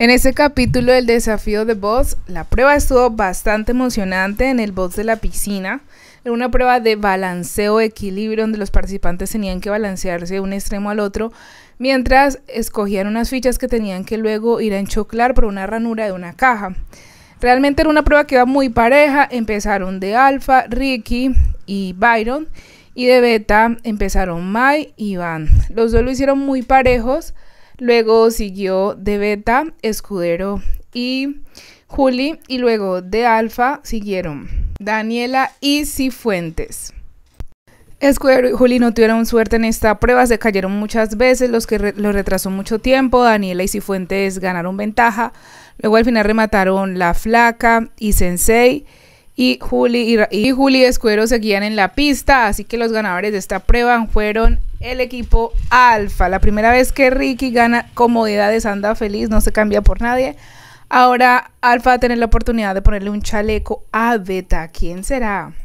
En ese capítulo del desafío de voz, la prueba estuvo bastante emocionante en el boss de la piscina. Era una prueba de balanceo, equilibrio, donde los participantes tenían que balancearse de un extremo al otro, mientras escogían unas fichas que tenían que luego ir a enchoclar por una ranura de una caja. Realmente era una prueba que iba muy pareja, empezaron de Alpha, Ricky y Byron, y de Beta empezaron Mai y Van. Los dos lo hicieron muy parejos, Luego siguió de Beta, Escudero y Juli. Y luego de Alfa siguieron Daniela y Cifuentes. Escudero y Juli no tuvieron suerte en esta prueba, se cayeron muchas veces, los que los lo retrasó mucho tiempo, Daniela y Cifuentes ganaron ventaja, luego al final remataron La Flaca y Sensei, y Juli y, y Juli y Escudero seguían en la pista, así que los ganadores de esta prueba fueron el equipo Alfa. La primera vez que Ricky gana comodidades, anda feliz, no se cambia por nadie. Ahora Alfa va a tener la oportunidad de ponerle un chaleco a Beta. ¿Quién será?